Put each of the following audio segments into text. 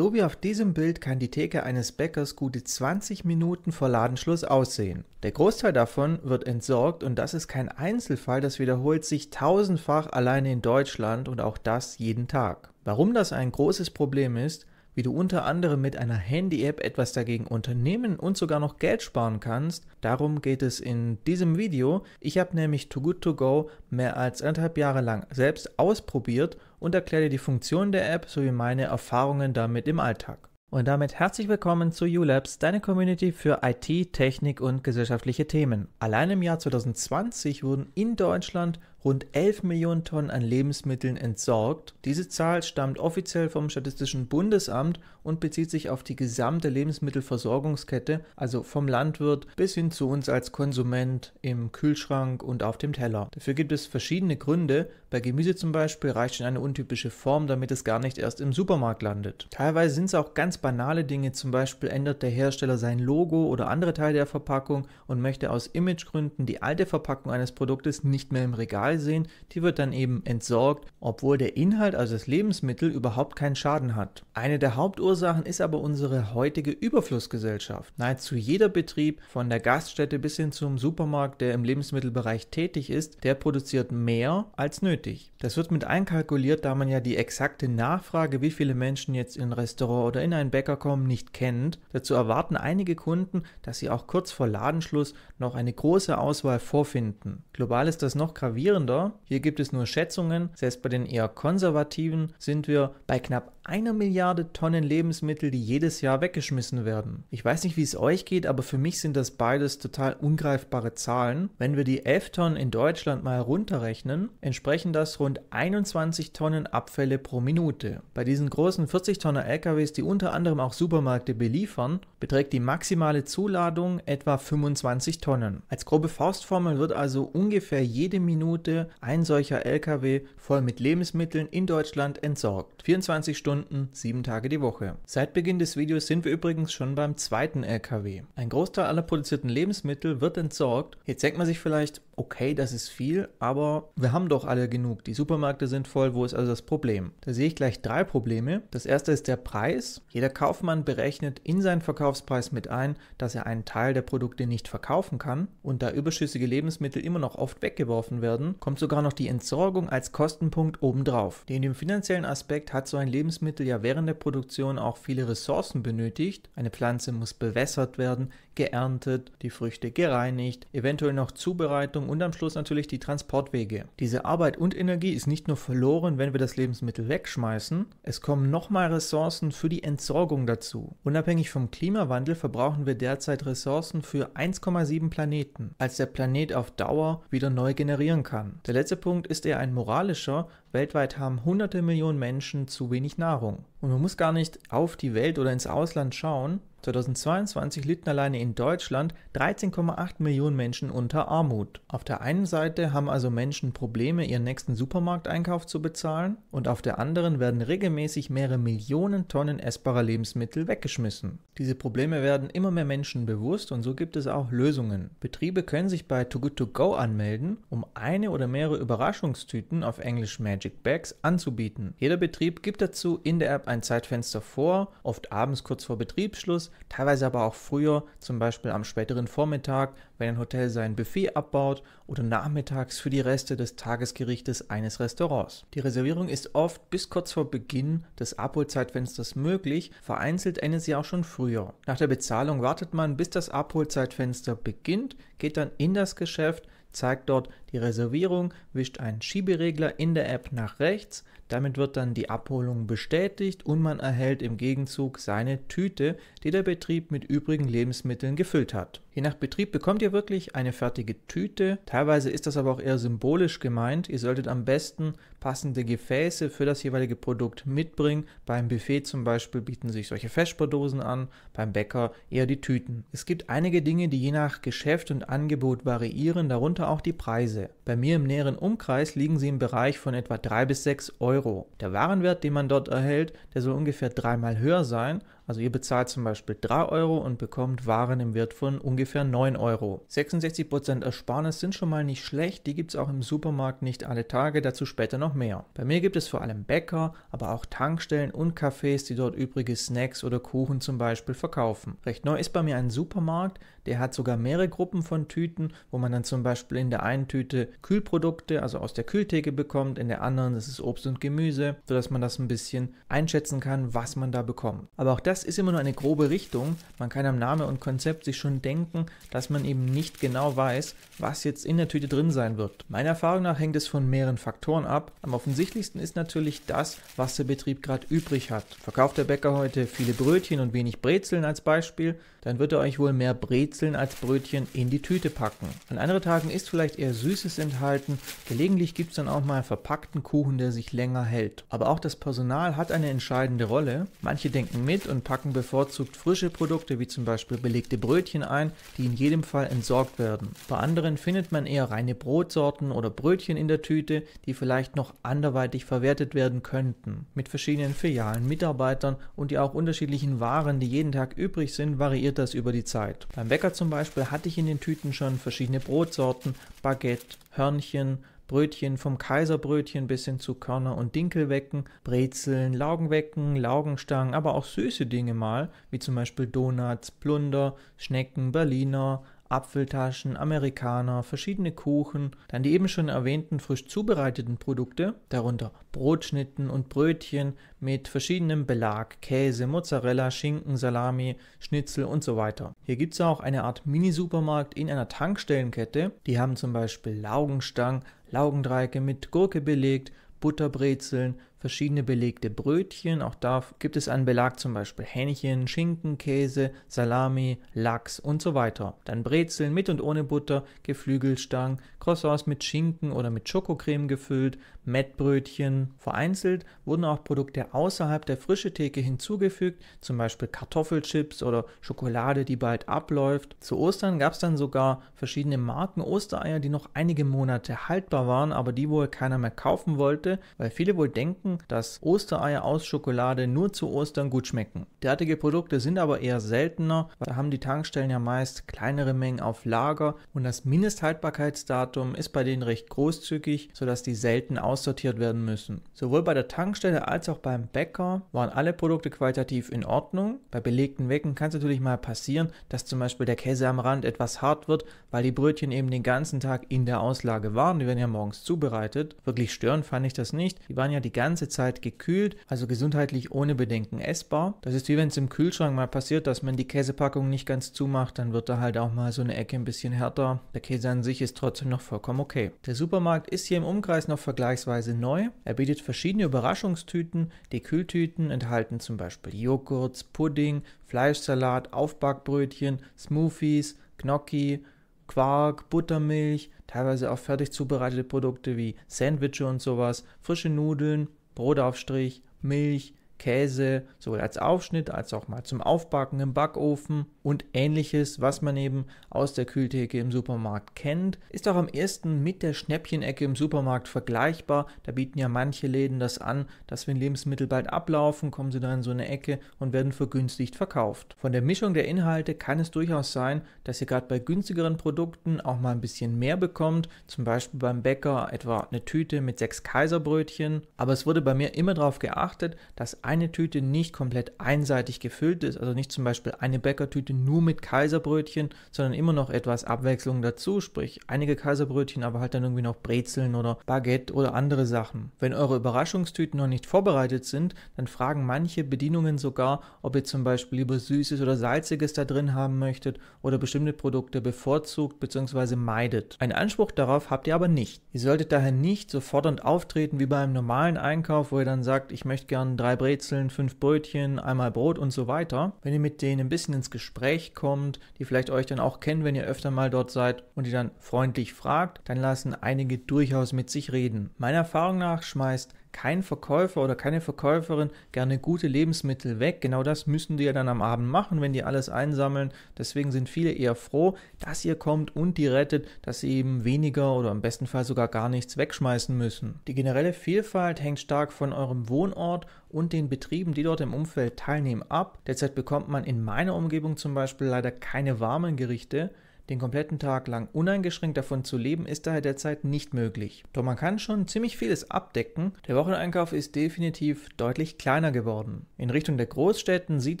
So wie auf diesem Bild kann die Theke eines Bäckers gute 20 Minuten vor Ladenschluss aussehen. Der Großteil davon wird entsorgt und das ist kein Einzelfall, das wiederholt sich tausendfach alleine in Deutschland und auch das jeden Tag. Warum das ein großes Problem ist, wie du unter anderem mit einer Handy-App etwas dagegen unternehmen und sogar noch Geld sparen kannst. Darum geht es in diesem Video. Ich habe nämlich Too Good To Go mehr als anderthalb Jahre lang selbst ausprobiert und erkläre dir die Funktionen der App sowie meine Erfahrungen damit im Alltag. Und damit herzlich willkommen zu ULabs, deine Community für IT, Technik und gesellschaftliche Themen. Allein im Jahr 2020 wurden in Deutschland rund 11 Millionen Tonnen an Lebensmitteln entsorgt. Diese Zahl stammt offiziell vom Statistischen Bundesamt und bezieht sich auf die gesamte Lebensmittelversorgungskette, also vom Landwirt bis hin zu uns als Konsument im Kühlschrank und auf dem Teller. Dafür gibt es verschiedene Gründe. Bei Gemüse zum Beispiel reicht schon eine untypische Form, damit es gar nicht erst im Supermarkt landet. Teilweise sind es auch ganz banale Dinge, zum Beispiel ändert der Hersteller sein Logo oder andere Teile der Verpackung und möchte aus Imagegründen die alte Verpackung eines Produktes nicht mehr im Regal Qual sehen, die wird dann eben entsorgt, obwohl der Inhalt, also das Lebensmittel, überhaupt keinen Schaden hat. Eine der Hauptursachen ist aber unsere heutige Überflussgesellschaft. Nahezu jeder Betrieb, von der Gaststätte bis hin zum Supermarkt, der im Lebensmittelbereich tätig ist, der produziert mehr als nötig. Das wird mit einkalkuliert, da man ja die exakte Nachfrage, wie viele Menschen jetzt in ein Restaurant oder in einen Bäcker kommen, nicht kennt. Dazu erwarten einige Kunden, dass sie auch kurz vor Ladenschluss noch eine große Auswahl vorfinden. Global ist das noch gravierender gravierender. Hier gibt es nur Schätzungen. Selbst bei den eher konservativen sind wir bei knapp einer Milliarde Tonnen Lebensmittel, die jedes Jahr weggeschmissen werden. Ich weiß nicht, wie es euch geht, aber für mich sind das beides total ungreifbare Zahlen. Wenn wir die 11 Tonnen in Deutschland mal runterrechnen, entsprechen das rund 21 Tonnen Abfälle pro Minute. Bei diesen großen 40 Tonner LKWs, die unter anderem auch Supermärkte beliefern, beträgt die maximale Zuladung etwa 25 Tonnen. Als grobe Faustformel wird also ungefähr jede Minute ein solcher LKW voll mit Lebensmitteln in Deutschland entsorgt. 24 Stunden Stunden, 7 Tage die Woche. Seit Beginn des Videos sind wir übrigens schon beim zweiten LKW. Ein Großteil aller produzierten Lebensmittel wird entsorgt. Jetzt denkt man sich vielleicht, okay, das ist viel, aber wir haben doch alle genug. Die Supermärkte sind voll, wo ist also das Problem? Da sehe ich gleich drei Probleme. Das erste ist der Preis. Jeder Kaufmann berechnet in seinen Verkaufspreis mit ein, dass er einen Teil der Produkte nicht verkaufen kann und da überschüssige Lebensmittel immer noch oft weggeworfen werden, kommt sogar noch die Entsorgung als Kostenpunkt obendrauf. Neben dem finanziellen Aspekt hat so ein Lebensmittel Nahrungsmittel ja während der Produktion auch viele Ressourcen benötigt, eine Pflanze muss bewässert werden geerntet, die Früchte gereinigt, eventuell noch Zubereitung und am Schluss natürlich die Transportwege. Diese Arbeit und Energie ist nicht nur verloren, wenn wir das Lebensmittel wegschmeißen, es kommen nochmal Ressourcen für die Entsorgung dazu. Unabhängig vom Klimawandel verbrauchen wir derzeit Ressourcen für 1,7 Planeten, als der Planet auf Dauer wieder neu generieren kann. Der letzte Punkt ist eher ein moralischer, weltweit haben hunderte Millionen Menschen zu wenig Nahrung. Und man muss gar nicht auf die Welt oder ins Ausland schauen, 2022 litten alleine in Deutschland 13,8 Millionen Menschen unter Armut. Auf der einen Seite haben also Menschen Probleme, ihren nächsten Supermarkteinkauf zu bezahlen und auf der anderen werden regelmäßig mehrere Millionen Tonnen essbarer Lebensmittel weggeschmissen. Diese Probleme werden immer mehr Menschen bewusst und so gibt es auch Lösungen. Betriebe können sich bei Too Good To Go anmelden, um eine oder mehrere Überraschungstüten auf Englisch Magic Bags anzubieten. Jeder Betrieb gibt dazu in der App ein Zeitfenster vor, oft abends kurz vor Betriebsschluss teilweise aber auch früher, zum Beispiel am späteren Vormittag, wenn ein Hotel sein Buffet abbaut oder nachmittags für die Reste des Tagesgerichtes eines Restaurants. Die Reservierung ist oft bis kurz vor Beginn des Abholzeitfensters möglich, vereinzelt endet sie auch schon früher. Nach der Bezahlung wartet man, bis das Abholzeitfenster beginnt, geht dann in das Geschäft, zeigt dort die Reservierung wischt einen Schieberegler in der App nach rechts, damit wird dann die Abholung bestätigt und man erhält im Gegenzug seine Tüte, die der Betrieb mit übrigen Lebensmitteln gefüllt hat. Je nach Betrieb bekommt ihr wirklich eine fertige Tüte, teilweise ist das aber auch eher symbolisch gemeint. Ihr solltet am besten passende Gefäße für das jeweilige Produkt mitbringen. Beim Buffet zum Beispiel bieten sich solche Feschperdosen an, beim Bäcker eher die Tüten. Es gibt einige Dinge, die je nach Geschäft und Angebot variieren, darunter auch die Preise. Preise. Bei mir im näheren Umkreis liegen sie im Bereich von etwa 3 bis 6 Euro. Der Warenwert, den man dort erhält, der soll ungefähr dreimal höher sein also ihr bezahlt zum Beispiel 3 Euro und bekommt Waren im Wert von ungefähr 9 Euro. 66% Ersparnis sind schon mal nicht schlecht, die gibt es auch im Supermarkt nicht alle Tage, dazu später noch mehr. Bei mir gibt es vor allem Bäcker, aber auch Tankstellen und Cafés, die dort übrige Snacks oder Kuchen zum Beispiel verkaufen. Recht neu ist bei mir ein Supermarkt, der hat sogar mehrere Gruppen von Tüten, wo man dann zum Beispiel in der einen Tüte Kühlprodukte, also aus der Kühltheke bekommt, in der anderen das ist Obst und Gemüse, sodass man das ein bisschen einschätzen kann, was man da bekommt. Aber auch das das ist immer nur eine grobe Richtung. Man kann am Name und Konzept sich schon denken, dass man eben nicht genau weiß, was jetzt in der Tüte drin sein wird. Meiner Erfahrung nach hängt es von mehreren Faktoren ab. Am offensichtlichsten ist natürlich das, was der Betrieb gerade übrig hat. Verkauft der Bäcker heute viele Brötchen und wenig Brezeln als Beispiel, dann wird er euch wohl mehr Brezeln als Brötchen in die Tüte packen. An anderen Tagen ist vielleicht eher Süßes enthalten, gelegentlich gibt es dann auch mal verpackten Kuchen, der sich länger hält. Aber auch das Personal hat eine entscheidende Rolle. Manche denken mit und packen bevorzugt frische Produkte wie zum Beispiel belegte Brötchen ein, die in jedem Fall entsorgt werden. Bei anderen findet man eher reine Brotsorten oder Brötchen in der Tüte, die vielleicht noch anderweitig verwertet werden könnten. Mit verschiedenen Filialen, Mitarbeitern und die auch unterschiedlichen Waren, die jeden Tag übrig sind, variiert variiert das über die Zeit. Beim Bäcker zum Beispiel hatte ich in den Tüten schon verschiedene Brotsorten, Baguette, Hörnchen, Brötchen vom Kaiserbrötchen bis hin zu Körner- und Dinkelwecken, Brezeln, Laugenwecken, Laugenstangen, aber auch süße Dinge mal, wie zum Beispiel Donuts, Plunder, Schnecken, Berliner, Apfeltaschen, Amerikaner, verschiedene Kuchen, dann die eben schon erwähnten frisch zubereiteten Produkte, darunter Brotschnitten und Brötchen mit verschiedenem Belag, Käse, Mozzarella, Schinken, Salami, Schnitzel und so weiter. Hier gibt es auch eine Art Mini-Supermarkt in einer Tankstellenkette. Die haben zum Beispiel Laugenstangen, Laugendreiecke mit Gurke belegt, Butterbrezeln, verschiedene belegte Brötchen. Auch da gibt es einen Belag, zum Beispiel Hähnchen, Schinken, Käse, Salami, Lachs und so weiter. Dann Brezeln mit und ohne Butter, Geflügelstangen, Croissants mit Schinken oder mit Schokocreme gefüllt, Mettbrötchen. Vereinzelt wurden auch Produkte außerhalb der frische Theke hinzugefügt, zum Beispiel Kartoffelchips oder Schokolade, die bald abläuft. Zu Ostern gab es dann sogar verschiedene Marken Ostereier, die noch einige Monate haltbar waren, aber die wohl keiner mehr kaufen wollte, weil viele wohl denken, dass Ostereier aus Schokolade nur zu Ostern gut schmecken. Derartige Produkte sind aber eher seltener, da haben die Tankstellen ja meist kleinere Mengen auf Lager und das Mindesthaltbarkeitsdatum ist bei denen recht großzügig, sodass die selten aus aussortiert werden müssen. Sowohl bei der Tankstelle als auch beim Bäcker waren alle Produkte qualitativ in Ordnung. Bei belegten Wecken kann es natürlich mal passieren, dass zum Beispiel der Käse am Rand etwas hart wird, weil die Brötchen eben den ganzen Tag in der Auslage waren. Die werden ja morgens zubereitet. Wirklich störend fand ich das nicht. Die waren ja die ganze Zeit gekühlt, also gesundheitlich ohne Bedenken essbar. Das ist wie wenn es im Kühlschrank mal passiert, dass man die Käsepackung nicht ganz zumacht, dann wird da halt auch mal so eine Ecke ein bisschen härter. Der Käse an sich ist trotzdem noch vollkommen okay. Der Supermarkt ist hier im Umkreis noch vergleichsweise ansatzweise neu. Er bietet verschiedene Überraschungstüten. Die Kühltüten enthalten zum Beispiel Joghurts, Pudding, Fleischsalat, Aufbackbrötchen, Smoothies, Gnocchi, Quark, Buttermilch, teilweise auch fertig zubereitete Produkte wie Sandwiches und sowas, frische Nudeln, Brotaufstrich, Milch, Käse, sowohl als Aufschnitt als auch mal zum Aufbacken im Backofen und ähnliches, was man eben aus der Kühltheke im Supermarkt kennt. Ist auch am ersten mit der Schnäppchenecke im Supermarkt vergleichbar. Da bieten ja manche Läden das an, dass wenn Lebensmittel bald ablaufen, kommen sie dann in so eine Ecke und werden vergünstigt verkauft. Von der Mischung der Inhalte kann es durchaus sein, dass ihr gerade bei günstigeren Produkten auch mal ein bisschen mehr bekommt, zum Beispiel beim Bäcker etwa eine Tüte mit sechs Kaiserbrötchen. Aber es wurde bei mir immer darauf geachtet, dass eine Tüte nicht komplett einseitig gefüllt ist, also nicht zum Beispiel eine Bäckertüte nur mit Kaiserbrötchen, sondern immer noch etwas Abwechslung dazu, sprich einige Kaiserbrötchen, aber halt dann irgendwie noch Brezeln oder Baguette oder andere Sachen. Wenn eure Überraschungstüten noch nicht vorbereitet sind, dann fragen manche Bedienungen sogar, ob ihr zum Beispiel lieber Süßes oder Salziges da drin haben möchtet oder bestimmte Produkte bevorzugt bzw. meidet. Einen Anspruch darauf habt ihr aber nicht. Ihr solltet daher nicht so fordernd auftreten wie beim normalen Einkauf, wo ihr dann sagt, ich möchte gerne drei Brezeln Brezeln, fünf Brötchen, einmal Brot und so weiter. Wenn ihr mit denen ein bisschen ins Gespräch kommt, die vielleicht euch dann auch kennen, wenn ihr öfter mal dort seid und die dann freundlich fragt, dann lassen einige durchaus mit sich reden. Meiner Erfahrung nach schmeißt kein Verkäufer oder keine Verkäuferin gerne gute Lebensmittel weg. Genau das müssen die ja dann am Abend machen, wenn die alles einsammeln. Deswegen sind viele eher froh, dass ihr kommt und die rettet, dass sie eben weniger oder im besten Fall sogar gar nichts wegschmeißen müssen. Die generelle Vielfalt hängt stark von eurem Wohnort und den Betrieben, die dort im Umfeld teilnehmen, ab. Derzeit bekommt man in meiner Umgebung zum Beispiel leider keine warmen Gerichte. Den kompletten Tag lang uneingeschränkt davon zu leben, ist daher derzeit nicht möglich. Doch man kann schon ziemlich vieles abdecken. Der Wocheneinkauf ist definitiv deutlich kleiner geworden. In Richtung der Großstädten sieht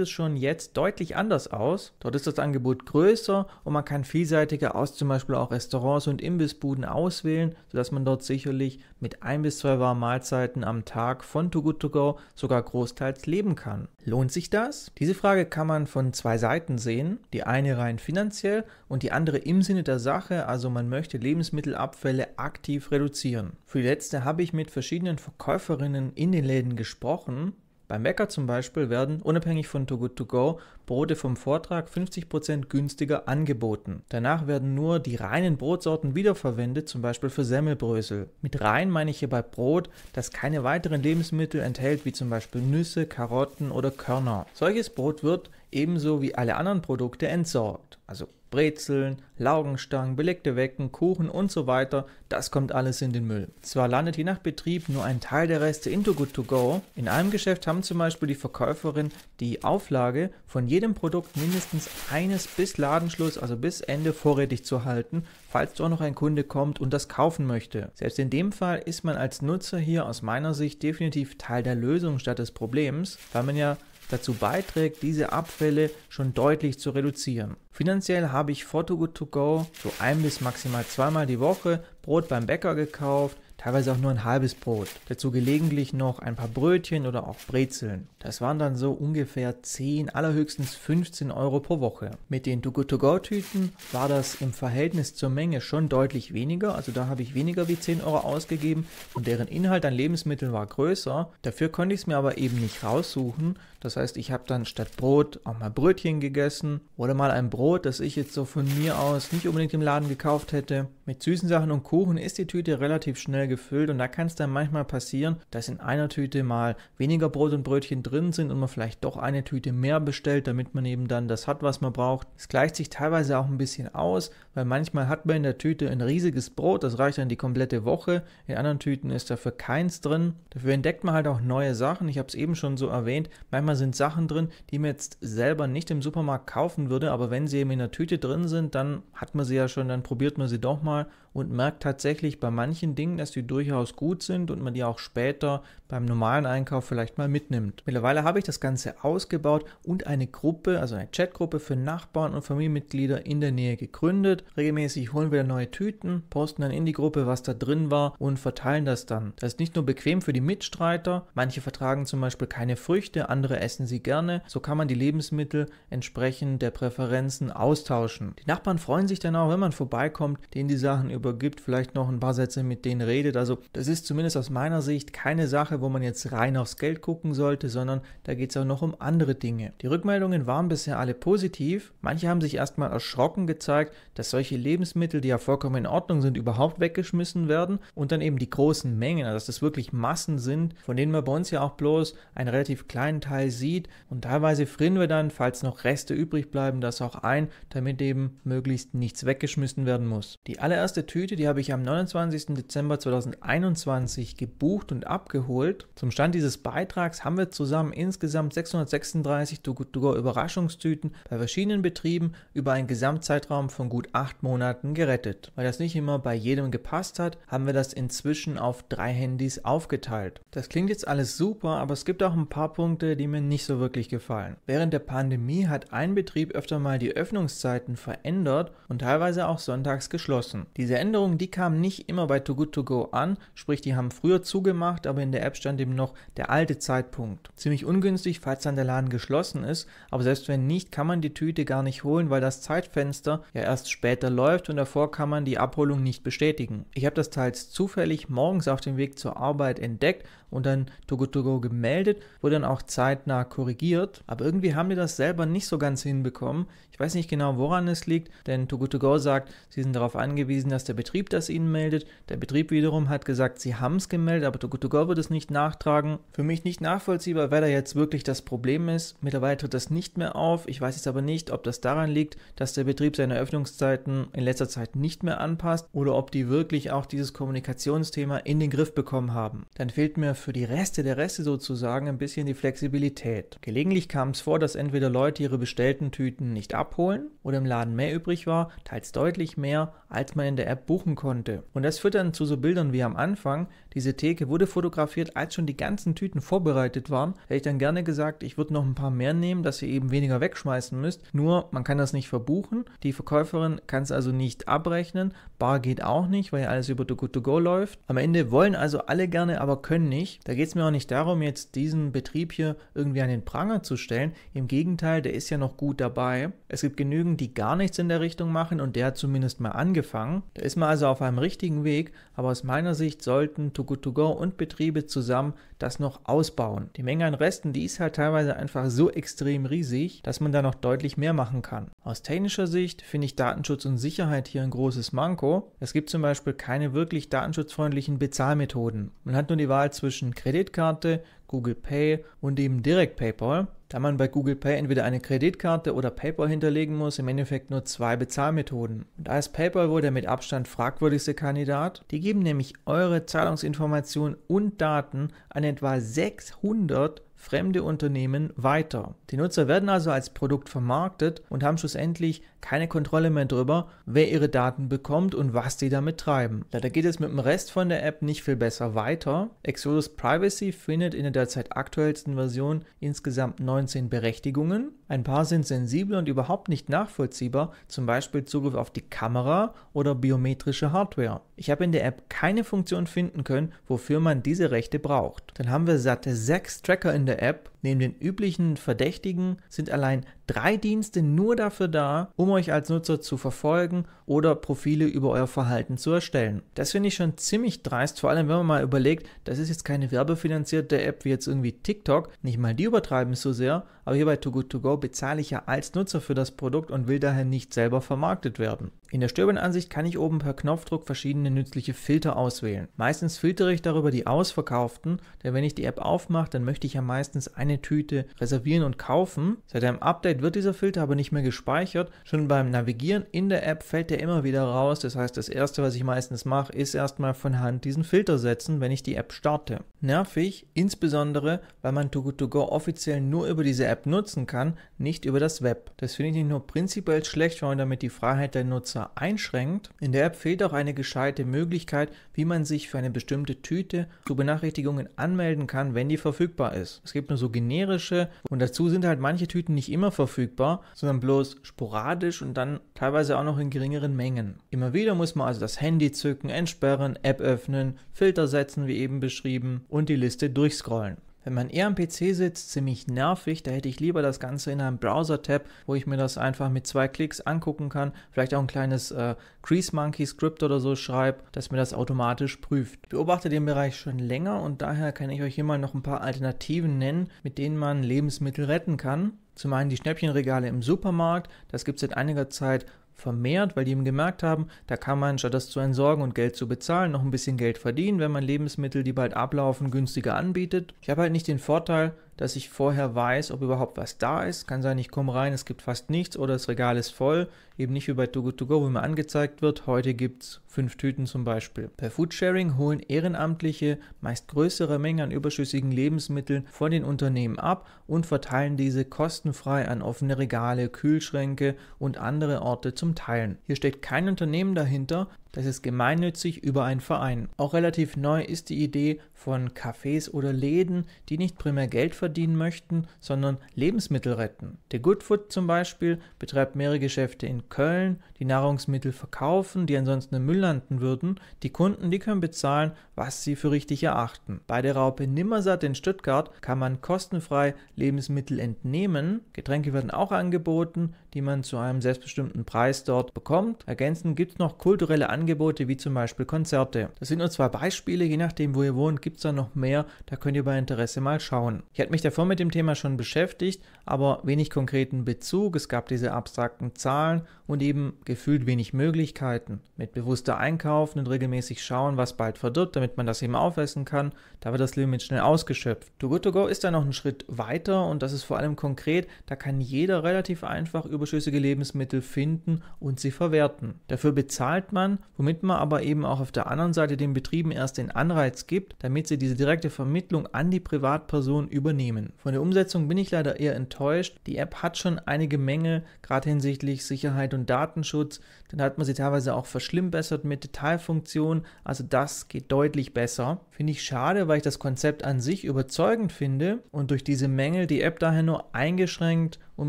es schon jetzt deutlich anders aus. Dort ist das Angebot größer und man kann vielseitiger aus zum Beispiel auch Restaurants und Imbissbuden auswählen, sodass man dort sicherlich mit ein bis zwei warmen Mahlzeiten am Tag von Too Good To Go sogar großteils leben kann. Lohnt sich das? Diese Frage kann man von zwei Seiten sehen. Die eine rein finanziell und die andere im Sinne der Sache, also man möchte Lebensmittelabfälle aktiv reduzieren. Für die letzte habe ich mit verschiedenen Verkäuferinnen in den Läden gesprochen. Beim Mecker zum Beispiel werden, unabhängig von Too Good To Go, Brote vom Vortrag 50% günstiger angeboten. Danach werden nur die reinen Brotsorten wiederverwendet, zum Beispiel für Semmelbrösel. Mit rein meine ich hierbei Brot, das keine weiteren Lebensmittel enthält, wie zum Beispiel Nüsse, Karotten oder Körner. Solches Brot wird ebenso wie alle anderen Produkte entsorgt. Also Brezeln, Laugenstangen, belegte Wecken, Kuchen und so weiter, das kommt alles in den Müll. Zwar landet je nach Betrieb nur ein Teil der Reste in Too Good To Go, in einem Geschäft haben zum Beispiel die Verkäuferin die Auflage, von jedem Produkt mindestens eines bis Ladenschluss, also bis Ende vorrätig zu halten, falls doch noch ein Kunde kommt und das kaufen möchte. Selbst in dem Fall ist man als Nutzer hier aus meiner Sicht definitiv Teil der Lösung statt des Problems, weil man ja dazu beiträgt, diese Abfälle schon deutlich zu reduzieren. Finanziell habe ich Good to go so ein bis maximal zweimal die Woche Brot beim Bäcker gekauft, teilweise auch nur ein halbes Brot, dazu gelegentlich noch ein paar Brötchen oder auch Brezeln. Das waren dann so ungefähr 10, allerhöchstens 15 Euro pro Woche. Mit den To-Go-To-Go-Tüten war das im Verhältnis zur Menge schon deutlich weniger, also da habe ich weniger wie 10 Euro ausgegeben und deren Inhalt an Lebensmitteln war größer. Dafür konnte ich es mir aber eben nicht raussuchen. Das heißt, ich habe dann statt Brot auch mal Brötchen gegessen oder mal ein Brot, das ich jetzt so von mir aus nicht unbedingt im Laden gekauft hätte. Mit süßen Sachen und Kuchen ist die Tüte relativ schnell mehr gefüllt und da kann es dann manchmal passieren, dass in einer Tüte mal weniger Brot und Brötchen drin sind und man vielleicht doch eine Tüte mehr bestellt, damit man eben dann das hat, was man braucht. Es gleicht sich teilweise auch ein bisschen aus, weil manchmal hat man in der Tüte ein riesiges Brot, das reicht dann die komplette Woche. In anderen Tüten ist dafür keins drin. Dafür entdeckt man halt auch neue Sachen. Ich habe es eben schon so erwähnt. Manchmal sind Sachen drin, die man jetzt selber nicht im Supermarkt kaufen würde, aber wenn sie eben in der Tüte drin sind, dann hat man sie ja schon, dann probiert man sie doch mal und merkt tatsächlich bei manchen Dingen, dass die durchaus gut sind und man die auch später beim normalen Einkauf vielleicht mal mitnimmt. Mittlerweile habe ich das Ganze ausgebaut und eine Gruppe, also eine Chatgruppe für Nachbarn und Familienmitglieder in der Nähe gegründet. Regelmäßig holen wir neue Tüten, posten dann in die Gruppe, was da drin war und verteilen das dann. Das ist nicht nur bequem für die Mitstreiter, manche vertragen zum Beispiel keine Früchte, andere essen sie gerne. So kann man die Lebensmittel entsprechend der Präferenzen austauschen. Die Nachbarn freuen sich dann auch, wenn man vorbeikommt, denen die Sachen über gibt, vielleicht noch ein paar Sätze mit denen redet. Also das ist zumindest aus meiner Sicht keine Sache, wo man jetzt rein aufs Geld gucken sollte, sondern da geht es auch noch um andere Dinge. Die Rückmeldungen waren bisher alle positiv. Manche haben sich erstmal erschrocken gezeigt, dass solche Lebensmittel, die ja vollkommen in Ordnung sind, überhaupt weggeschmissen werden und dann eben die großen Mengen, also dass das wirklich Massen sind, von denen man bei uns ja auch bloß einen relativ kleinen Teil sieht und teilweise frieren wir dann, falls noch Reste übrig bleiben, das auch ein, damit eben möglichst nichts weggeschmissen werden muss. Die allererste Tür Tüte, die habe ich am 29. Dezember 2021 gebucht und abgeholt. Zum Stand dieses Beitrags haben wir zusammen insgesamt 636 To-Go-Überraschungstüten bei verschiedenen Betrieben über einen Gesamtzeitraum von gut 8 Monaten gerettet. Weil das nicht immer bei jedem gepasst hat, haben wir das inzwischen auf drei Handys aufgeteilt. Das klingt jetzt alles super, aber es gibt auch ein paar Punkte, die mir nicht so wirklich gefallen. Während der Pandemie hat ein Betrieb öfter mal die Öffnungszeiten verändert und teilweise auch sonntags geschlossen. Diese diese Änderungen, die kamen nicht immer bei Too Good To Go an, sprich die haben früher zugemacht, aber in der App stand eben noch der alte Zeitpunkt. Ziemlich ungünstig, falls dann der Laden geschlossen ist, aber selbst wenn nicht, kann man die Tüte gar nicht holen, weil das Zeitfenster ja erst später läuft und davor kann man die Abholung nicht bestätigen. Ich habe das teils zufällig morgens auf dem Weg zur Arbeit entdeckt und dann Too Good To Go gemeldet, wurde dann auch zeitnah korrigiert, aber irgendwie haben wir das selber nicht so ganz hinbekommen. Ich weiß nicht genau, woran es liegt, denn Too Good To Go sagt, sie sind darauf angewiesen, dass der Betrieb das ihnen meldet. Der Betrieb wiederum hat gesagt, sie haben es gemeldet, aber togo Tokutogo wird es nicht nachtragen. Für mich nicht nachvollziehbar, wer da jetzt wirklich das Problem ist. Mittlerweile tritt das nicht mehr auf. Ich weiß jetzt aber nicht, ob das daran liegt, dass der Betrieb seine Öffnungszeiten in letzter Zeit nicht mehr anpasst oder ob die wirklich auch dieses Kommunikationsthema in den Griff bekommen haben. Dann fehlt mir für die Reste der Reste sozusagen ein bisschen die Flexibilität. Gelegentlich kam es vor, dass entweder Leute ihre bestellten Tüten nicht abholen oder im Laden mehr übrig war, teils deutlich mehr, als man in der App App buchen konnte. Und das führt dann zu so Bildern wie am Anfang, diese Theke wurde fotografiert, als schon die ganzen Tüten vorbereitet waren. Hätte ich dann gerne gesagt, ich würde noch ein paar mehr nehmen, dass ihr eben weniger wegschmeißen müsst. Nur, man kann das nicht verbuchen. Die Verkäuferin kann es also nicht abrechnen. Bar geht auch nicht, weil ja alles über Too Good To Go läuft. Am Ende wollen also alle gerne, aber können nicht. Da geht es mir auch nicht darum, jetzt diesen Betrieb hier irgendwie an den Pranger zu stellen. Im Gegenteil, der ist ja noch gut dabei. Es gibt genügend, die gar nichts in der Richtung machen und der hat zumindest mal angefangen. Da ist man also auf einem richtigen Weg, aber aus meiner Sicht sollten Too Good To Go und Betriebe zusammen das noch ausbauen. Die Menge an Resten, die ist halt teilweise einfach so extrem riesig, dass man da noch deutlich mehr machen kann. Aus technischer Sicht finde ich Datenschutz und Sicherheit hier ein großes Manko. Es gibt zum Beispiel keine wirklich datenschutzfreundlichen Bezahlmethoden. Man hat nur die Wahl zwischen Kreditkarte, Google Pay und eben Direct PayPal. Da man bei Google Pay entweder eine Kreditkarte oder PayPal hinterlegen muss, im Endeffekt nur zwei Bezahlmethoden. Und als PayPal wohl der mit Abstand fragwürdigste Kandidat. Die geben nämlich eure Zahlungsinformationen und Daten an etwa 600 fremde Unternehmen weiter. Die Nutzer werden also als Produkt vermarktet und haben schlussendlich keine Kontrolle mehr darüber, wer ihre Daten bekommt und was sie damit treiben. Leider geht es mit dem Rest von der App nicht viel besser weiter. Exodus Privacy findet in der derzeit aktuellsten Version insgesamt 19 Berechtigungen ein paar sind sensibel und überhaupt nicht nachvollziehbar, zum Beispiel Zugriff auf die Kamera oder biometrische Hardware. Ich habe in der App keine Funktion finden können, wofür man diese Rechte braucht. Dann haben wir satte sechs Tracker in der App Neben den üblichen Verdächtigen sind allein drei Dienste nur dafür da, um euch als Nutzer zu verfolgen oder Profile über euer Verhalten zu erstellen. Das finde ich schon ziemlich dreist, vor allem wenn man mal überlegt, das ist jetzt keine werbefinanzierte App wie jetzt irgendwie TikTok. Nicht mal die übertreiben es so sehr, aber hier bei Too Good To Go bezahle ich ja als Nutzer für das Produkt und will daher nicht selber vermarktet werden. In der Stirbenansicht kann ich oben per Knopfdruck verschiedene nützliche Filter auswählen. Meistens filtere ich darüber die ausverkauften, denn wenn ich die App aufmache, dann möchte ich ja meistens eine Tüte reservieren und kaufen. Seit einem Update wird dieser Filter aber nicht mehr gespeichert. Schon beim Navigieren in der App fällt er immer wieder raus. Das heißt, das erste, was ich meistens mache, ist erstmal von Hand diesen Filter setzen, wenn ich die App starte. Nervig, insbesondere, weil man Too Good To Go offiziell nur über diese App nutzen kann, nicht über das Web. Das finde ich nicht nur prinzipiell schlecht, weil man damit die Freiheit der Nutzer Nutzer einschränkt. In der App fehlt auch eine gescheite Möglichkeit, wie man sich für eine bestimmte Tüte zu Benachrichtigungen anmelden kann, wenn die verfügbar ist. Es gibt nur so generische und dazu sind halt manche Tüten nicht immer verfügbar, sondern bloß sporadisch und dann teilweise auch noch in geringeren Mengen. Immer wieder muss man also das Handy zücken, entsperren, App öffnen, Filter setzen, wie eben beschrieben, und die Liste durchscrollen wenn man eher am PC sitzt, ziemlich nervig. Da hätte ich lieber das Ganze in einem Browser-Tab, wo ich mir das einfach mit zwei Klicks angucken kann. Vielleicht auch ein kleines äh, Grease Monkey-Skript oder so schreibe, dass mir das automatisch prüft. Ich beobachte den Bereich schon länger und daher kann ich euch hier mal noch ein paar Alternativen nennen, mit denen man Lebensmittel retten kann. Zum einen die Schnäppchenregale im Supermarkt. Das gibt es seit einiger Zeit vermehrt, weil die eben gemerkt haben, da kann man statt das zu entsorgen und Geld zu bezahlen noch ein bisschen Geld verdienen, wenn man Lebensmittel, die bald ablaufen, günstiger anbietet. Ich habe halt nicht den Vorteil, dass ich vorher weiß, ob überhaupt was da ist. Kann sein, ich komme rein, es gibt fast nichts oder das Regal ist voll. Eben nicht wie bei Too Good To Go, wo mir angezeigt wird, heute gibt es fünf Tüten zum Beispiel. Per Foodsharing holen Ehrenamtliche meist größere Mengen an überschüssigen Lebensmitteln von den Unternehmen ab und verteilen diese kostenfrei an offene Regale, Kühlschränke und andere Orte zum Teilen. Hier steckt kein Unternehmen dahinter, das ist gemeinnützig über einen Verein. Auch relativ neu ist die Idee von Cafés oder Läden, die nicht primär Geld verdienen, verdienen möchten, sondern Lebensmittel retten. Der Good Food zum Beispiel betreibt mehrere Geschäfte in Köln, die Nahrungsmittel verkaufen, die ansonsten im Müll landen würden. Die Kunden, die können bezahlen was sie für richtig erachten. Bei der Raupe Nimmersatt in Stuttgart kann man kostenfrei Lebensmittel entnehmen. Getränke werden auch angeboten, die man zu einem selbstbestimmten Preis dort bekommt. Ergänzend gibt es noch kulturelle Angebote wie zum Beispiel Konzerte. Das sind nur zwei Beispiele, je nachdem wo ihr wohnt, gibt es da noch mehr. Da könnt ihr bei Interesse mal schauen. Ich hatte mich davor mit dem Thema schon beschäftigt, aber wenig konkreten Bezug. Es gab diese abstrakten Zahlen und eben gefühlt wenig Möglichkeiten. Mit bewusster Einkaufen und regelmäßig schauen, was bald verdirbt, damit damit man das eben aufessen kann. Da wird das Limit schnell ausgeschöpft. Too Good To Go ist da noch einen Schritt weiter und das ist vor allem konkret. Da kann jeder relativ einfach überschüssige Lebensmittel finden und sie verwerten. Dafür bezahlt man, womit man aber eben auch auf der anderen Seite den Betrieben erst den Anreiz gibt, damit sie diese direkte Vermittlung an die Privatperson übernehmen. Von der Umsetzung bin ich leider eher enttäuscht. Die App hat schon einige Mängel, gerade hinsichtlich Sicherheit und Datenschutz. Dann hat man sie teilweise auch verschlimmbessert mit Detailfunktionen. Also das geht deutlich wirklich besser. Finde ich schade, weil ich das Konzept an sich überzeugend finde und durch diese Mängel die App daher nur eingeschränkt und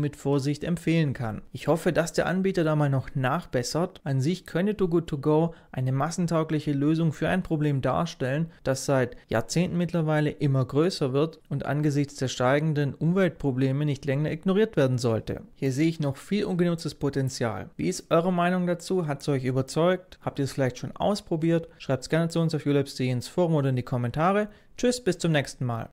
mit Vorsicht empfehlen kann. Ich hoffe, dass der Anbieter da mal noch nachbessert. An sich könnte Too Good To Go eine massentaugliche Lösung für ein Problem darstellen, das seit Jahrzehnten mittlerweile immer größer wird und angesichts der steigenden Umweltprobleme nicht länger ignoriert werden sollte. Hier sehe ich noch viel ungenutztes Potenzial. Wie ist eure Meinung dazu? Hat es euch überzeugt? Habt ihr es vielleicht schon ausprobiert? Schreibt es gerne zu uns auf ULabs.de ins Forum oder in die Kommentare. Tschüss, bis zum nächsten Mal.